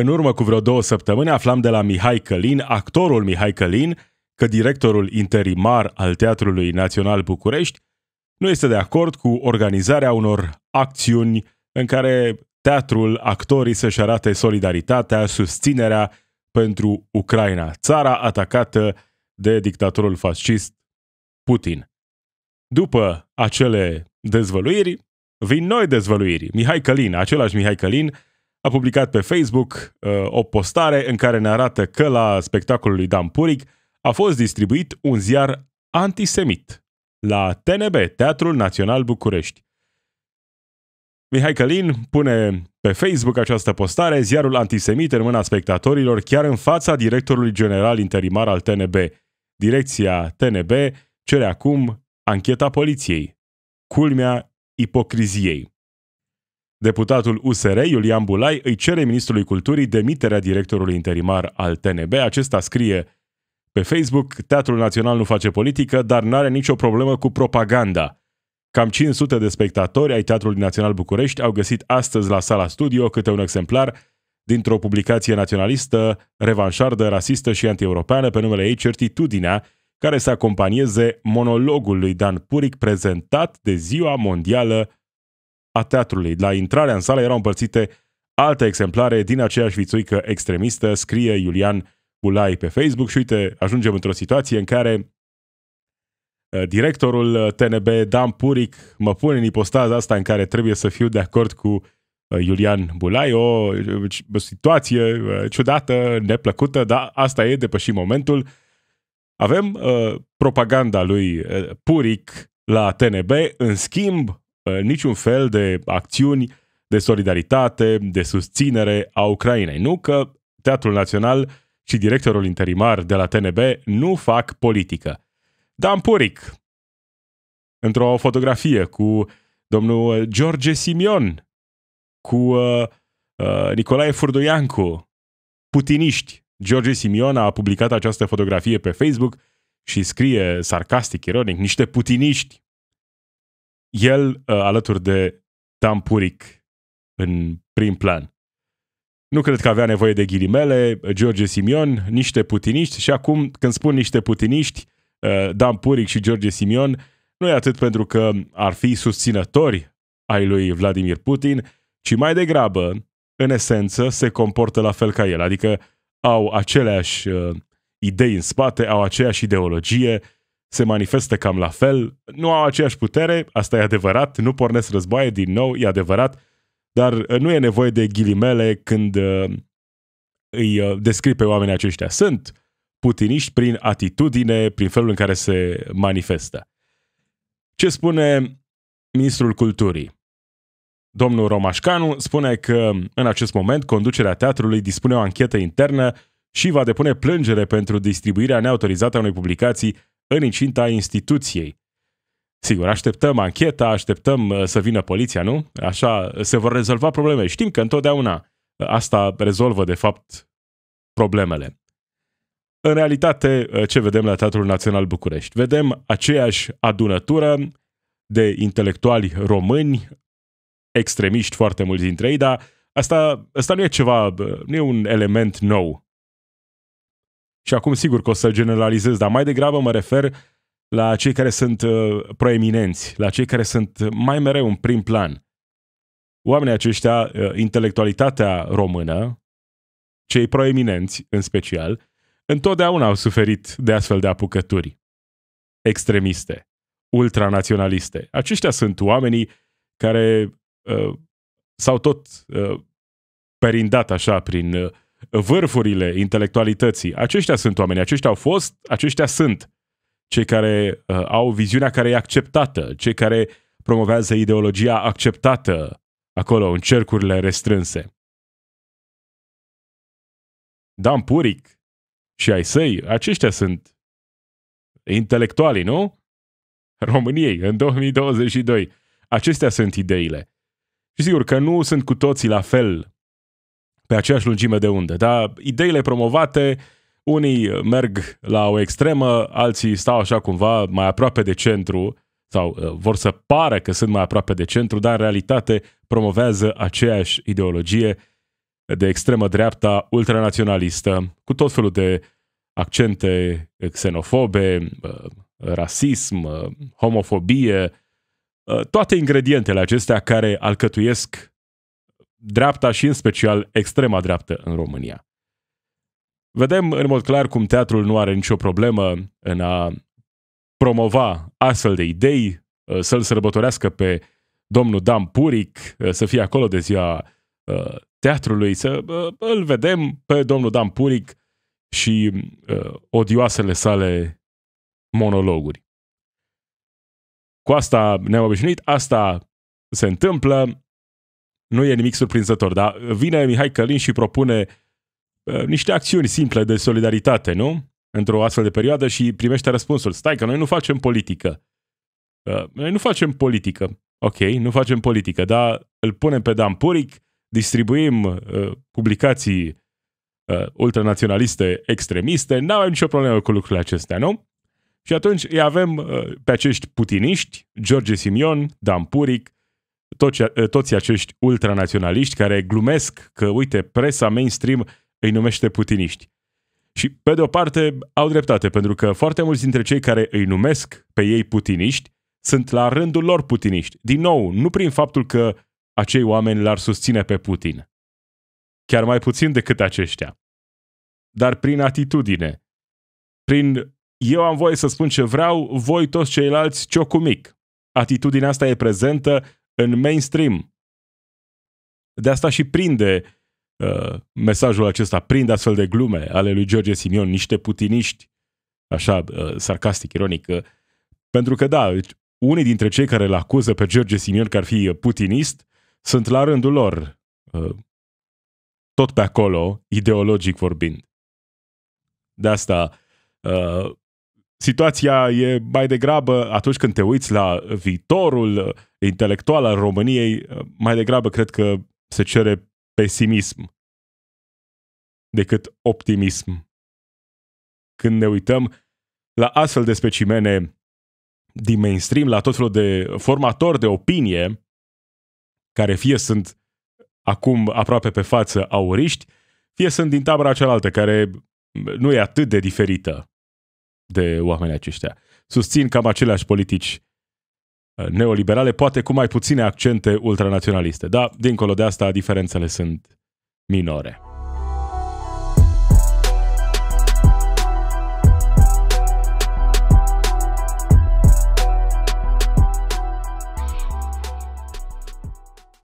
În urmă cu vreo două săptămâni aflam de la Mihai Călin, actorul Mihai Călin, că directorul interimar al Teatrului Național București nu este de acord cu organizarea unor acțiuni în care teatrul, actorii să-și arate solidaritatea, susținerea pentru Ucraina, țara atacată de dictatorul fascist Putin. După acele dezvăluiri, vin noi dezvăluiri. Mihai Călin, același Mihai Călin, a publicat pe Facebook uh, o postare în care ne arată că la spectacolul lui Dan Puric a fost distribuit un ziar antisemit la TNB, Teatrul Național București. Mihai Călin pune pe Facebook această postare, ziarul antisemit în mâna spectatorilor, chiar în fața directorului general interimar al TNB. Direcția TNB cere acum ancheta poliției. Culmea ipocriziei. Deputatul USR, Iulian Bulai, îi cere Ministrului Culturii demiterea directorului interimar al TNB. Acesta scrie pe Facebook, Teatrul Național nu face politică, dar n-are nicio problemă cu propaganda. Cam 500 de spectatori ai Teatrului Național București au găsit astăzi la sala studio câte un exemplar dintr-o publicație naționalistă, revanșardă, rasistă și antieuropeană pe numele ei Certitudinea, care să acompanieze monologul lui Dan Puric prezentat de Ziua Mondială a teatrului. La intrarea în sală erau împărțite alte exemplare din aceeași vițuică extremistă, scrie Iulian Ulai pe Facebook și uite, ajungem într-o situație în care uh, directorul uh, TNB, Dan Puric, mă pune în ipostaza asta în care trebuie să fiu de acord cu uh, Iulian Bulai, o, situație ciudată, neplăcută, dar asta e, depășit momentul. Avem uh, propaganda lui Puric la TNB, în schimb, Ă, niciun fel de acțiuni de solidaritate, de susținere a Ucrainei. Nu că Teatrul Național și directorul interimar de la TNB nu fac politică. Dan Puric, într-o fotografie cu domnul George Simion, cu uh, uh, Nicolae Furdoiancu, putiniști. George Simion a publicat această fotografie pe Facebook și scrie sarcastic, ironic, niște putiniști el uh, alături de Dan Puric în prim plan. Nu cred că avea nevoie de ghilimele, George Simion, niște putiniști și acum când spun niște putiniști, uh, Dan Puric și George Simion, nu e atât pentru că ar fi susținători ai lui Vladimir Putin, ci mai degrabă, în esență, se comportă la fel ca el, adică au aceleași uh, idei în spate, au aceeași ideologie, se manifestă cam la fel, nu au aceeași putere, asta e adevărat, nu pornesc războaie din nou, e adevărat, dar uh, nu e nevoie de ghilimele când uh, îi uh, descrii pe oamenii aceștia. Sunt putiniști prin atitudine, prin felul în care se manifestă. Ce spune ministrul culturii? Domnul Romașcanu spune că în acest moment conducerea teatrului dispune o anchetă internă și va depune plângere pentru distribuirea neautorizată a unei publicații în incinta instituției. Sigur, așteptăm ancheta, așteptăm uh, să vină poliția, nu? Așa uh, se vor rezolva probleme. Știm că întotdeauna uh, asta rezolvă, de fapt, problemele. În realitate, ce vedem la Teatrul Național București? Vedem aceeași adunătură de intelectuali români, extremiști foarte mulți dintre ei, dar asta, asta nu e ceva, nu e un element nou. Și acum sigur că o să generalizez, dar mai degrabă mă refer la cei care sunt uh, proeminenți, la cei care sunt mai mereu în prim plan. Oamenii aceștia, uh, intelectualitatea română, cei proeminenți în special, întotdeauna au suferit de astfel de apucături extremiste, ultranaționaliste. Aceștia sunt oamenii care uh, s-au tot uh, perindat așa prin uh, vârfurile intelectualității. Aceștia sunt oamenii, aceștia au fost, aceștia sunt cei care uh, au viziunea care e acceptată, cei care promovează ideologia acceptată acolo, în cercurile restrânse. Dan Puric și ai săi, aceștia sunt intelectualii, nu? României, în 2022. Acestea sunt ideile. Și sigur că nu sunt cu toții la fel pe aceeași lungime de undă. Dar ideile promovate, unii merg la o extremă, alții stau așa cumva mai aproape de centru sau uh, vor să pară că sunt mai aproape de centru, dar în realitate promovează aceeași ideologie de extremă dreapta ultranaționalistă, cu tot felul de accente xenofobe, uh, rasism, uh, homofobie, uh, toate ingredientele acestea care alcătuiesc dreapta și în special extrema dreaptă în România. Vedem în mod clar cum teatrul nu are nicio problemă în a promova astfel de idei, uh, să-l sărbătorească pe domnul Dan Puric, uh, să fie acolo de ziua uh, teatrului, să îl vedem pe domnul Dan Puric și odioasele sale monologuri. Cu asta ne-am obișnuit, asta se întâmplă, nu e nimic surprinzător, dar vine Mihai Călin și propune uh, niște acțiuni simple de solidaritate, nu? Într-o astfel de perioadă și primește răspunsul. Stai că noi nu facem politică. Uh, noi nu facem politică. Ok, nu facem politică, dar îl punem pe Dan Puric, distribuim uh, publicații ultranaționaliste, extremiste, nu avem nicio problemă cu lucrurile acestea, nu? Și atunci îi avem pe acești putiniști, George Simion, Dan Puric, toți, toți acești ultranaționaliști care glumesc că, uite, presa mainstream îi numește putiniști. Și, pe de o parte, au dreptate, pentru că foarte mulți dintre cei care îi numesc pe ei putiniști sunt la rândul lor putiniști. Din nou, nu prin faptul că acei oameni l-ar susține pe Putin. Chiar mai puțin decât aceștia. Dar prin atitudine. Prin eu am voie să spun ce vreau, voi toți ceilalți ciocumic. Atitudinea asta e prezentă în mainstream. De asta și prinde uh, mesajul acesta, prinde astfel de glume ale lui George Simion, niște putiniști, așa, uh, sarcastic, ironic, uh, pentru că, da, deci, unii dintre cei care îl acuză pe George Simion că ar fi uh, putinist sunt la rândul lor uh, tot pe acolo, ideologic vorbind. De asta, uh, situația e mai degrabă atunci când te uiți la viitorul uh, intelectual al României, uh, mai degrabă cred că se cere pesimism decât optimism. Când ne uităm la astfel de specimene din mainstream, la tot felul de formatori de opinie, care fie sunt acum aproape pe față auriști, fie sunt din tabăra cealaltă, care nu e atât de diferită de oamenii aceștia. Susțin cam aceleași politici neoliberale, poate cu mai puține accente ultranaționaliste. Dar, dincolo de asta, diferențele sunt minore.